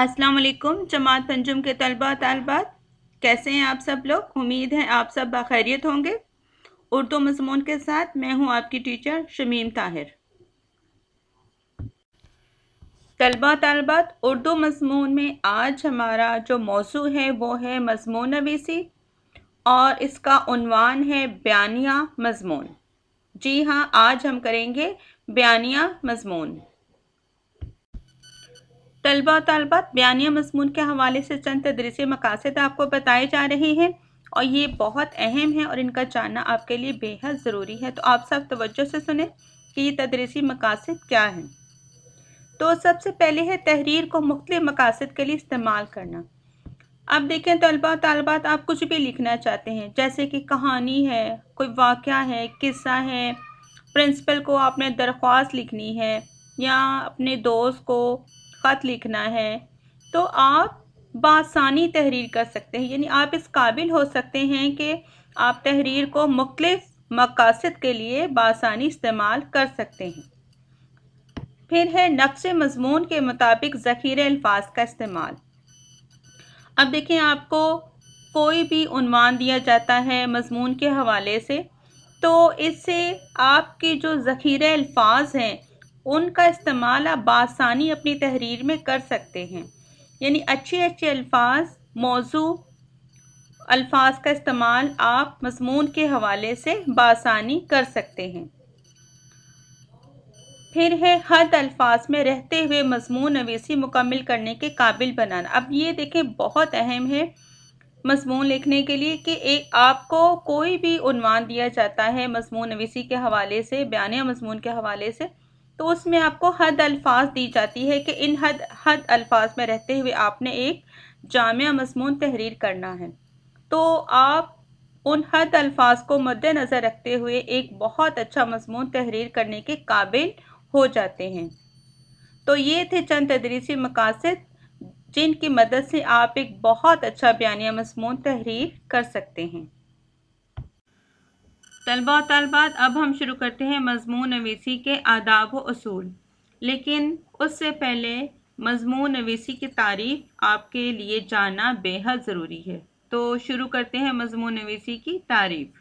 अस्सलाम वालेकुम जमात पंजुम के तलबा तलबात कैसे हैं आप सब लोग उम्मीद है आप सब बाखैरियत होंगे उर्दू मजमून के साथ मैं हूं आपकी टीचर शमीम ताहिर तलबा तलबात उर्दू मजमून में आज हमारा जो मौसू है वो है मजमून नवीसी और इसका उनवान है बयानिया मजमून जी हाँ आज हम करेंगे बयानिया मजमून तलबा तलबात बयानिया मजमून के हवाले से चंद तदरीसी मकासद आपको बताए जा रहे हैं और ये बहुत अहम है और इनका जानना आपके लिए बेहद ज़रूरी है तो आप सब तवज्जो से सुने कि ये तदरीसी मकासद क्या हैं तो सबसे पहले है तहरीर को मुख्तलि मकासद के लिए इस्तेमाल करना अब देखें तलबा तलबात आप कुछ भी लिखना चाहते हैं जैसे कि कहानी है कोई वाक़ है किस्सा है प्रिंसिपल को आपने दरख्वास्त लिखनी है या अपने दोस्त को ख़त लिखना है तो आप बासानी तहरीर कर सकते हैं यानी आप इस काबिल हो सकते हैं कि आप तहरीर को मुख्तफ मकासद के लिए बासानी इस्तेमाल कर सकते हैं फिर है नक्श मजमून के मुताबिक ज़खीरे अल्फाज का इस्तेमाल अब देखें आपको कोई भी उनवान दिया जाता है मजमून के हवाले से तो इससे आपके जो ज़खीरे अल्फाज हैं उनका इस्तेमाल आप बासानी अपनी तहरीर में कर सकते हैं यानी अच्छे अच्छे अल्फाज मौजू अल्फाज का इस्तेमाल आप मजमून के हवाले से बासानी कर सकते हैं फिर है हद अल्फाज में रहते हुए मजमून अवेसी मुकम्मल करने के काबिल बनाना अब ये देखें बहुत अहम है मजमून लिखने के लिए कि एक आपको कोई भी उनवान दिया जाता है मजमून अवेसी के हवाले से बयान मजमून के हवाले से तो उसमें आपको हद अल्फाज दी जाती है कि इन हद हद अल्फाज में रहते हुए आपने एक जाम मजमून तहरीर करना है तो आप उन हद अल्फाज को मद्देनज़र रखते हुए एक बहुत अच्छा मजमून तहरीर करने के काबिल हो जाते हैं तो ये थे चंद तदरीसी मकासद जिनकी मदद से आप एक बहुत अच्छा बयानिया मजमून तहरीर कर सकते हैं तलबा तलबात अब हम शुरू करते हैं मजमू नवीसी के आदाब असूल लेकिन उससे पहले मजमू नवीसी की तारीफ आपके लिए जानना बेहद ज़रूरी है तो शुरू करते हैं मजमू नवीसी की तारीफ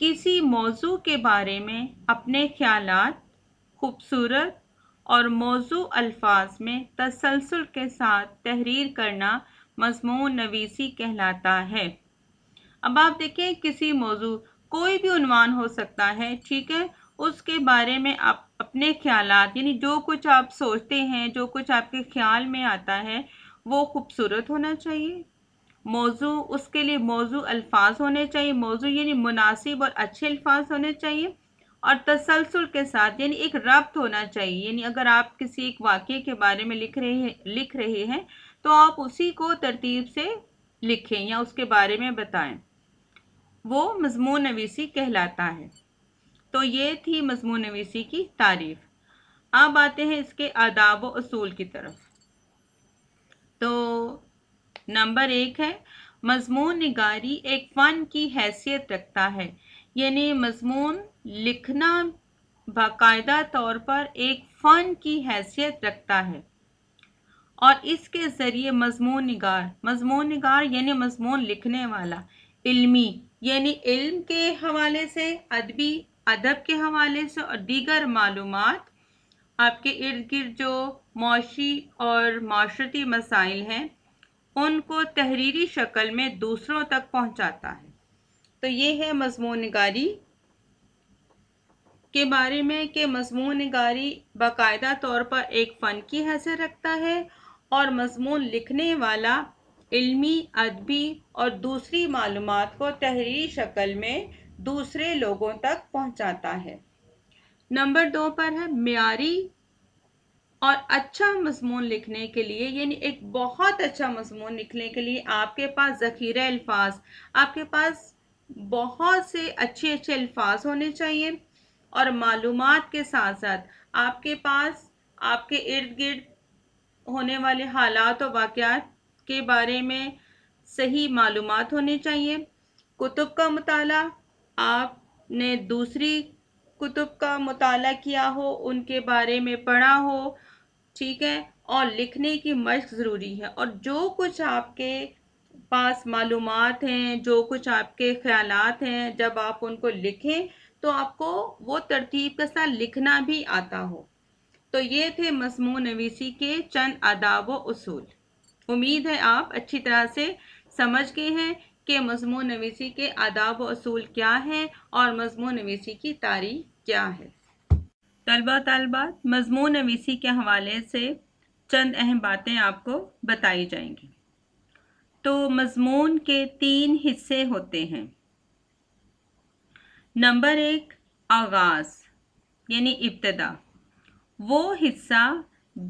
किसी मौजू के बारे में अपने ख्याल खूबसूरत और मौजू अल्फाज में तसलसल के साथ तहरीर करना मजमू नवीसी कहलाता है अब आप देखें किसी मौजू कोई भी उनवान हो सकता है ठीक है उसके बारे में आप अपने ख्याल यानी जो कुछ आप सोचते हैं जो कुछ आपके ख्याल में आता है वो खूबसूरत होना चाहिए मौजू उसके लिए मौजू अल्फाज होने चाहिए मौजू यानी मुनासिब और अच्छे अल्फाज होने चाहिए और तसलसल के साथ यानी एक रब्त होना चाहिए यानी अगर आप किसी एक वाक्य के बारे में लिख रहे हैं लिख रहे हैं तो आप उसी को तरतीब से लिखें या उसके बारे में बताएं वो मजमू नवीसी कहलाता है तो ये थी मजमू नवीसी की तारीफ अब आते हैं इसके आदाब व असूल की तरफ तो नंबर एक है मजमून नगारी एक फ़न की हैसियत रखता है यानी मजमून लिखना बाकायदा तौर पर एक फ़न की हैसियत रखता है और इसके ज़रिए मजमून नगार मजमून नगार यानी मजमून लिखने वाला इल्मी यानी इल्म के हवाले से अदबी अदब के हवाले से और दीगर मालूम आपके इर्द गिर्द जो मुशी और माशरती मसाइल हैं उनको तहरीरी शक्ल में दूसरों तक पहुँचाता है तो ये है मजमून नगारी के बारे में कि मजमून नगारी बाकायदा तौर पर एक फ़न की हैसियत रखता है और मजमून लिखने वाला इल्मी अदबी और दूसरी मालूम को तहरीरी शक्ल में दूसरे लोगों तक पहुंचाता है नंबर दो पर है मीरी और अच्छा मजमून लिखने के लिए यानी एक बहुत अच्छा मजमून लिखने के लिए आपके पास ज़ख़ीर अल्फाज आपके पास बहुत से अच्छे अच्छे अल्फाज होने चाहिए और मालूम के साथ साथ आपके पास आपके इर्द गिर्द होने वाले हालात और वाक़ के बारे में सही मालूम होने चाहिए कुतुब का मताल आपने दूसरी कुतुब का मताल किया हो उनके बारे में पढ़ा हो ठीक है और लिखने की मश्क ज़रूरी है और जो कुछ आपके पास मालूम हैं जो कुछ आपके ख्याल हैं जब आप उनको लिखें तो आपको वो तरतीब के साथ लिखना भी आता हो तो ये थे मसमू नवीसी के चंद अदाब व असूल उम्मीद है आप अच्छी तरह से समझ गए हैं कि मजमू नवीसी के आदाब असूल क्या हैं और मजमू नवीसी की तारीख क्या है तलबा तलबात मजमून नवीसी के हवाले से चंद अहम बातें आपको बताई जाएंगी तो मजमून के तीन हिस्से होते हैं नंबर एक आगाज़ यानी इब्तदा वो हिस्सा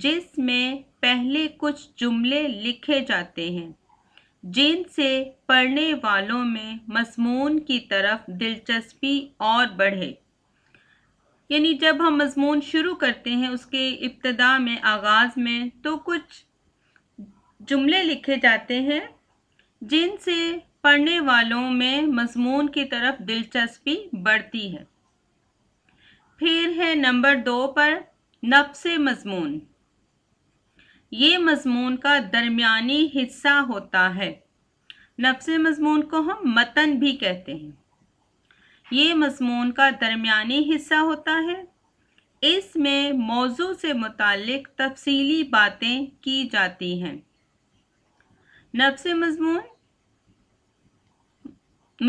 जिसमें पहले कुछ जुमले लिखे जाते हैं जिनसे पढ़ने वालों में मजमून की तरफ दिलचस्पी और बढ़े यानी जब हम मजमून शुरू करते हैं उसके इब्तदा में आगाज़ में तो कुछ जुमले लिखे जाते हैं जिनसे पढ़ने वालों में मजमून की तरफ दिलचस्पी बढ़ती है फिर है नंबर दो पर नफ्स मजमून ये मजमून का दरमियानी हिस्सा होता है नफ्स मजमून को हम मतन भी कहते हैं ये मजमून का दरमियानी हिस्सा होता है इसमें मौजू से मुतक तफसीली बातें की जाती हैं नफ्स मजमून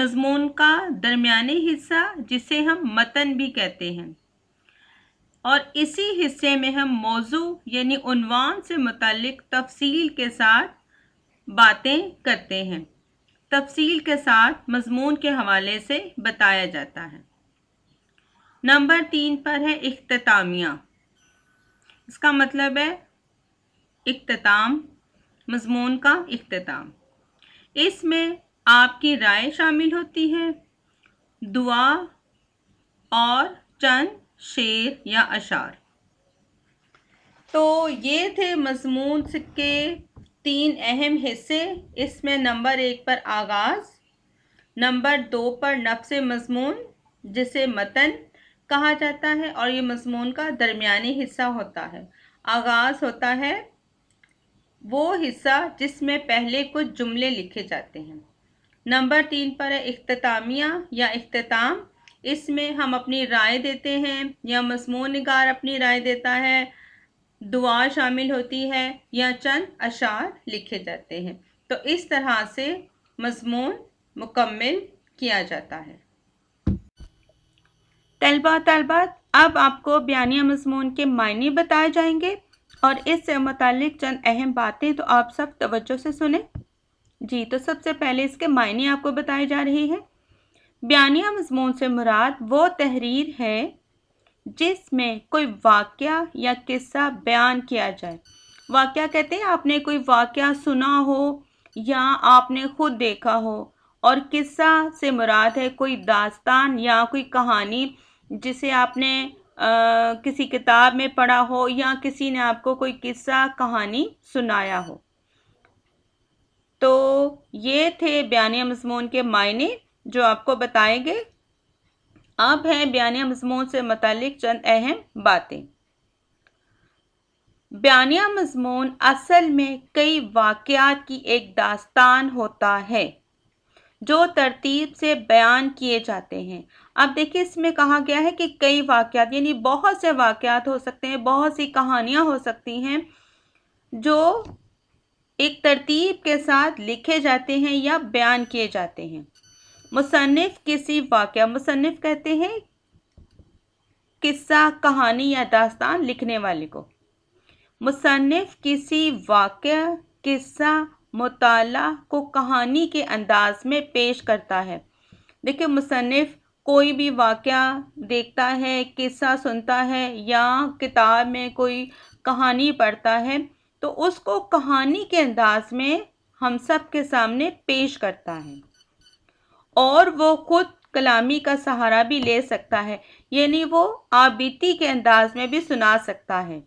मजमून का दरमियानी हिस्सा जिसे हम मतन भी कहते हैं और इसी हिस्से में हम मौजू यानी उनवान से मतलब तफसील के साथ बातें करते हैं तफसील के साथ मजमून के हवाले से बताया जाता है नंबर तीन पर है अख्तामिया इसका मतलब है अख्ताम मजमून का अख्ताम इसमें आपकी राय शामिल होती है दुआ और चंद शेर या अशार तो ये थे मजमून के तीन अहम हिस्से इसमें नंबर एक पर आगाज़ नंबर दो पर नफ्स मजमून जिसे मतन कहा जाता है और ये मजमून का दरमिया हिस्सा होता है आगाज़ होता है वो हिस्सा जिसमें पहले कुछ जुमले लिखे जाते हैं नंबर तीन पर है अख्तामिया या अख्ताम इसमें हम अपनी राय देते हैं या मजमून नगार अपनी राय देता है दुआ शामिल होती है या चंद अशार लिखे जाते हैं तो इस तरह से मजमून मुकम्मल किया जाता है तलबा तलबात अब आपको बयानिया मजमून के मायने बताए जाएंगे और इससे मतलब चंद अहम बातें तो आप सब तवज्जो से सुने जी तो सबसे पहले इसके मायने आपको बताए जा रहे हैं बयानिया मजमून से मुराद वो तहरीर है जिसमें कोई वाक़ या किस्सा बयान किया जाए वाक़ कहते हैं आपने कोई वाक़ सुना हो या आपने खुद देखा हो और किस्सा से मुराद है कोई दास्तान या कोई कहानी जिसे आपने आ, किसी किताब में पढ़ा हो या किसी ने आपको कोई किस्सा कहानी सुनाया हो तो ये थे बयान मजमून के मायने जो आपको बताएंगे अब है बयानिया मजमून से मतलब चंद अहम बातें बयानिया मजमून असल में कई वाक़ात की एक दास्तान होता है जो तरतीब से बयान किए जाते हैं अब देखिए इसमें कहा गया है कि कई वाक़ात यानी बहुत से वाक़ात हो सकते हैं बहुत सी कहानियां हो सकती हैं जो एक तरतीब के साथ लिखे जाते हैं या बयान किए जाते हैं मुसनफ़ किसी वाक़ मुसनफ़ कहते हैं किस्सा कहानी या दास्तान लिखने वाले को मुसनफ़ किसी वाक़ किस्सा मताल को कहानी के अंदाज में पेश करता है देखिए मुसनफ़ कोई भी वाक़ देखता है किस्सा सुनता है या किताब में कोई कहानी पढ़ता है तो उसको कहानी के अंदाज में हम सब के सामने पेश करता है और वो खुद कलामी का सहारा भी ले सकता है यानी वो आबीती के अंदाज में भी सुना सकता है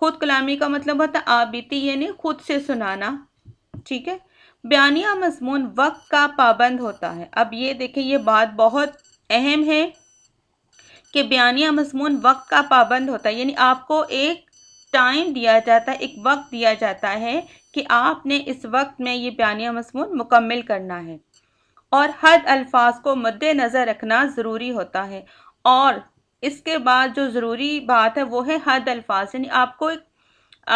खुद कलामी का मतलब होता है आबीती यानी खुद से सुनाना ठीक है बयानिया मजमून वक्त का पाबंद होता है अब ये देखें ये बात बहुत अहम है कि बयानिया मजमून वक्त का पाबंद होता है यानी आपको एक टाइम दिया जाता है एक वक्त दिया जाता है कि आपने इस वक्त में ये बयानिया मसमून मुकम्मल करना है और हर अल्फाज को मद्देनज़र रखना ज़रूरी होता है और इसके बाद जो ज़रूरी बात है वो है हद अल्फाज यानी आपको एक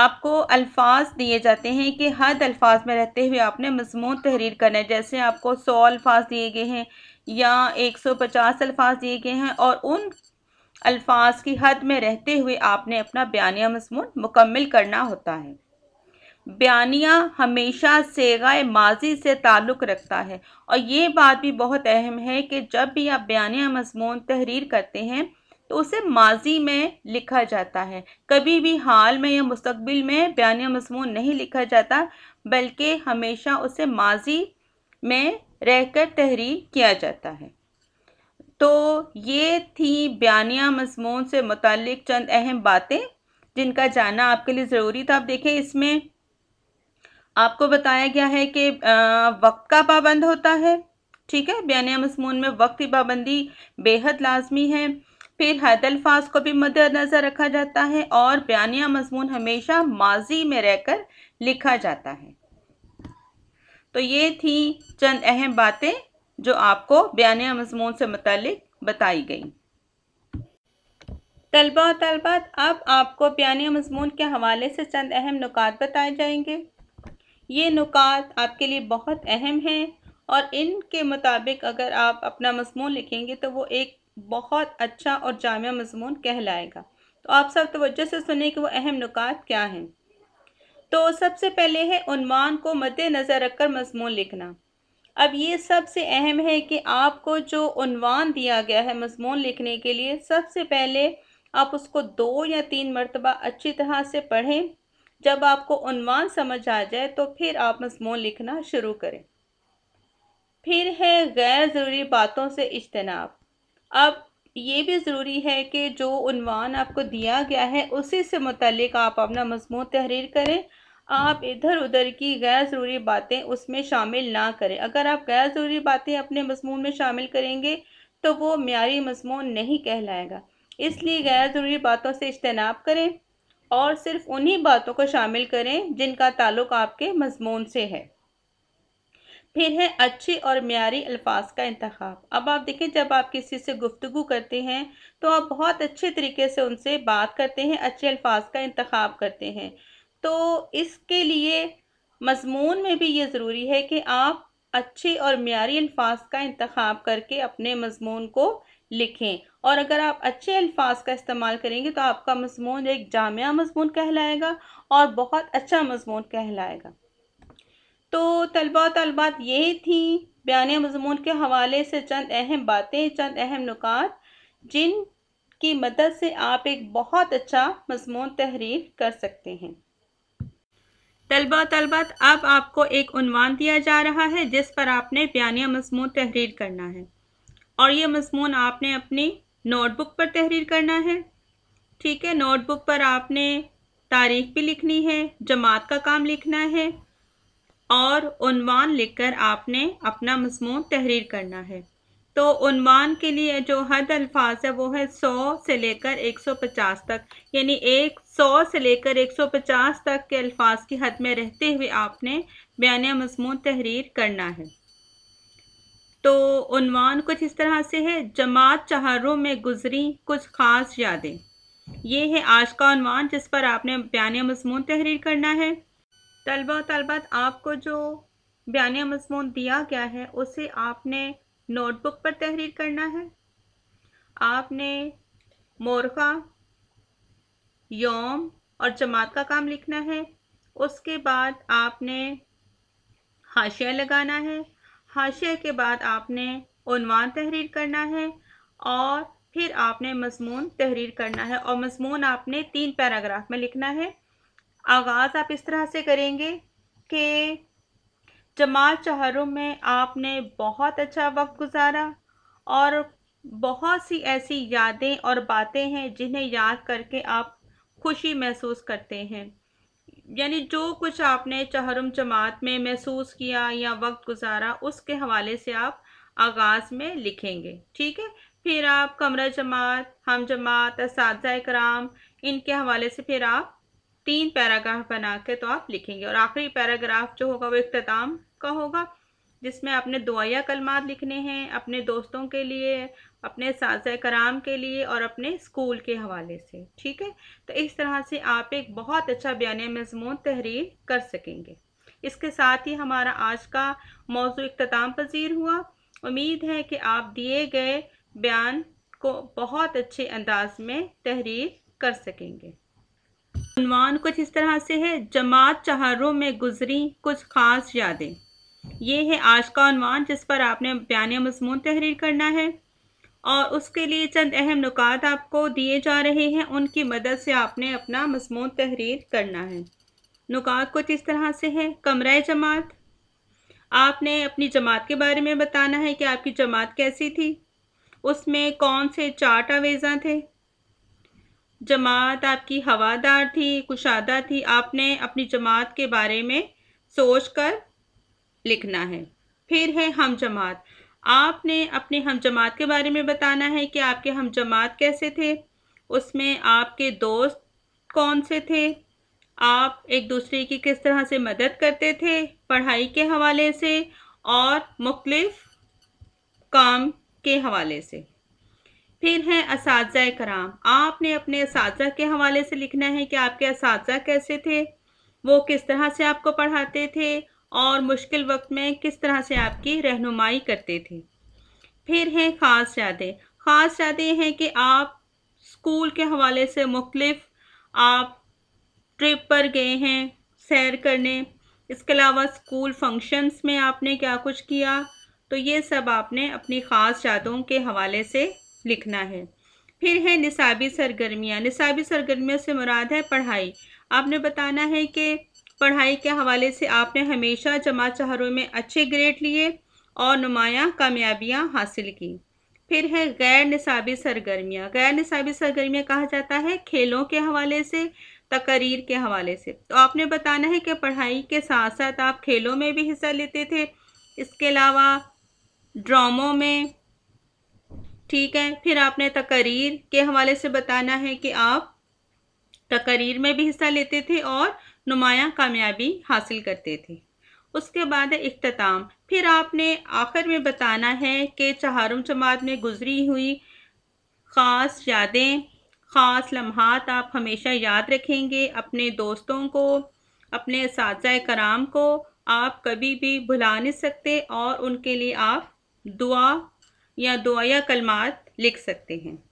आपको अल्फाज दिए जाते हैं कि हद अल्फाज में रहते हुए आपने मजमून तहरीर करना है जैसे आपको सौ अल्फाज दिए गए हैं या एक सौ पचास अल्फाज दिए गए हैं और उन अल्फाज की हद में रहते हुए आपने अपना बयानिया मजमून मुकम्मल करना होता है बयानिया हमेशा सेगा माजी से ताल्लुक़ रखता है और ये बात भी बहुत अहम है कि जब भी आप बयानिया मजमून तहरीर करते हैं तो उसे माजी में लिखा जाता है कभी भी हाल में या मुस्तबिल में बयानिया मजमून नहीं लिखा जाता बल्कि हमेशा उसे माजी में रहकर तहरीर किया जाता है तो ये थी बयानिया मजमून से मुतल चंद अहम बातें जिनका जानना आपके लिए ज़रूरी था आप देखें इसमें आपको बताया गया है कि वक्त का पाबंद होता है ठीक है बयान मसमून में वक्त की पाबंदी बेहद लाजमी है फिर हैद अल्फाज को भी मद्दनज़र रखा जाता है और बयानिया मजमून हमेशा माजी में रहकर लिखा जाता है तो ये थी चंद अहम बातें जो आपको बयानिया मजमून से मतलब बताई गई तलबा और तलबात अब आपको बयानिया मजमून के हवाले से चंद अहम नुकात बताए जाएंगे ये नुकात आपके लिए बहुत अहम हैं और इनके मुताबिक अगर आप अपना मजमून लिखेंगे तो वो एक बहुत अच्छा और जाम मजमून कहलाएगा तो आप सब तवज्जो से सुने कि वो अहम नुकात क्या हैं तो सबसे पहले है उनवान को मद्दनजर रखकर मजमून लिखना अब ये सबसे अहम है कि आपको जो उनवान दिया गया है मजमून लिखने के लिए सबसे पहले आप उसको दो या तीन मरतबा अच्छी तरह से पढ़ें जब आपको उन्वान समझ आ जाए तो फिर आप मजमून लिखना शुरू करें फिर है गैर ज़रूरी बातों से इजतनाब अब ये भी ज़रूरी है कि जो उनवान आपको दिया गया है उसी से मतलब आप अपना मजमून तहरीर करें आप इधर उधर की गैर ज़रूरी बातें उसमें शामिल ना करें अगर आप गैर ज़रूरी बातें अपने मजमून में शामिल करेंगे तो वो मीरी मजमून नहीं कहलाएगा इसलिए गैर ज़रूरी बातों से इजतनाब करें और सिर्फ उन्हीं बातों को शामिल करें जिनका ताल्लुक आपके मजमून से है फिर है अच्छे और म्यारी अल्फाज का इंतखब अब आप देखें जब आप किसी से गुफ्तु करते हैं तो आप बहुत अच्छे तरीके से उनसे बात करते हैं अच्छे अल्फाज का इंतखब करते हैं तो इसके लिए मजमून में भी ये ज़रूरी है कि आप अच्छे और मीरी अल्फाज का इंतखब करके अपने मजमून को लिखें और अगर आप अच्छे अल्फाज का इस्तेमाल करेंगे तो आपका मजमून एक जामिया मजमून कहलाएगा और बहुत अच्छा मजमून कहलाएगा तो तलबा तलबात यही थी बयान मजमून के हवाले से चंद अहम बातें चंद अहम नुकात जिन की मदद से आप एक बहुत अच्छा मजमून तहरीर कर सकते हैं तलबा तलबात अब आपको एक उनवान दिया जा रहा है जिस पर आपने बयानिया मजमून तहरीर करना है और ये मजमून आपने अपनी नोटबुक पर तहरीर करना है ठीक है नोटबुक पर आपने तारीख भी लिखनी है जमात का काम लिखना है और उनवान लिखकर आपने अपना मजमून तहरीर करना है तो उनवान के लिए जो हद अल्फाज है वो है सौ से लेकर एक सौ पचास तक यानी एक सौ से लेकर एक सौ पचास तक के अल्फाज की हद में रहते हुए आपने बयान मजमून तहरीर करना है तो उनवान कुछ इस तरह से है जमात चहारों में गुजरी कुछ ख़ास यादें ये है आज का अनवान जिस पर आपने बयान मजमून तहरीर करना है तलबा तलबात आपको जो बयान मजमून दिया गया है उसे आपने नोटबुक पर तहरीर करना है आपने मोरखा योम और जमात का काम लिखना है उसके बाद आपने हाशिया लगाना है हाशिया के बाद आपने उनवान तहरीर करना है और फिर आपने मजमून तहरीर करना है और मजमून आपने तीन पैराग्राफ में लिखना है आगाज़ आप इस तरह से करेंगे कि जमाल शहरों में आपने बहुत अच्छा वक्त गुजारा और बहुत सी ऐसी यादें और बातें हैं जिन्हें याद करके आप खुशी महसूस करते हैं यानी जो कुछ आपने चहरम जमात में महसूस किया या वक्त गुजारा उसके हवाले से आप आगाज़ में लिखेंगे ठीक है फिर आप कमरा जमात हम जमात इस कराम इनके हवाले से फिर आप तीन पैराग्राफ बना के तो आप लिखेंगे और आखिरी पैराग्राफ जो होगा वो इख्ताम का होगा जिसमें आपने दुआया कलमात लिखने हैं अपने दोस्तों के लिए अपने साज कराम के लिए और अपने स्कूल के हवाले से ठीक है तो इस तरह से आप एक बहुत अच्छा बयान मजमून तहरीर कर सकेंगे इसके साथ ही हमारा आज का मौजू अख्ताम पजीर हुआ उम्मीद है कि आप दिए गए बयान को बहुत अच्छे अंदाज में तहरीर कर सकेंगे उनवान कुछ इस तरह से है जमात चहारों में गुजरी कुछ ख़ास यादें ये है आज का उनवान जिस पर आपने बयान मजमून तहरीर करना है और उसके लिए चंद अहम नुकात आपको दिए जा रहे हैं उनकी मदद से आपने अपना मजमून तहरीर करना है नुकात कुछ इस तरह से है कमरा जमात आपने अपनी जमात के बारे में बताना है कि आपकी जमात कैसी थी उसमें कौन से चार आवेज़ा थे जमात आपकी हवादार थी कुशादा थी आपने अपनी जमात के बारे में सोच कर लिखना है फिर है हम जमात आपने अपने हम जमात के बारे में बताना है कि आपके हम जमात कैसे थे उसमें आपके दोस्त कौन से थे आप एक दूसरे की किस तरह से मदद करते थे पढ़ाई के हवाले से और मुख्तलिफ काम के हवाले से फिर हैं इस कराम आपने अपने इस के हवाले से लिखना है कि आपके इस कैसे थे वो किस तरह से आपको पढ़ाते थे और मुश्किल वक्त में किस तरह से आपकी रहनुमाई करते थे फिर हैं ख़ास यादें ख़ास यादें हैं कि आप स्कूल के हवाले से मुख्तफ आप ट्रिप पर गए हैं सैर करने इसके अलावा स्कूल फंक्शंस में आपने क्या कुछ किया तो ये सब आपने अपनी ख़ास यादों के हवाले से लिखना है फिर है निसाबी सरगर्मियाँ निसाबी सरगर्मियों से मुराद है पढ़ाई आपने बताना है कि पढ़ाई के हवाले से आपने हमेशा जमात शहरों में अच्छे ग्रेड लिए और नुमायाँ कामयाबियाँ हासिल की फिर है गैर निसाबी सरगर्मियाँ गैर निसाबी सरगर्मियाँ कहा जाता है खेलों के हवाले से तकरीर के हवाले से तो आपने बताना है कि पढ़ाई के साथ साथ आप खेलों में भी हिस्सा लेते थे इसके अलावा ड्रामों में ठीक है फिर आपने तकरीर के हवाले से बताना है कि आप तकरीर में भी हिस्सा लेते थे और नुमाया कामयाबी हासिल करते थे उसके बाद है इख्ताम फिर आपने आखिर में बताना है कि चहारम जमात में गुजरी हुई ख़ास यादें ख़ास लम्हात आप हमेशा याद रखेंगे अपने दोस्तों को अपने इस कराम को आप कभी भी भुला नहीं सकते और उनके लिए आप दुआ या दुआया कलमात लिख सकते हैं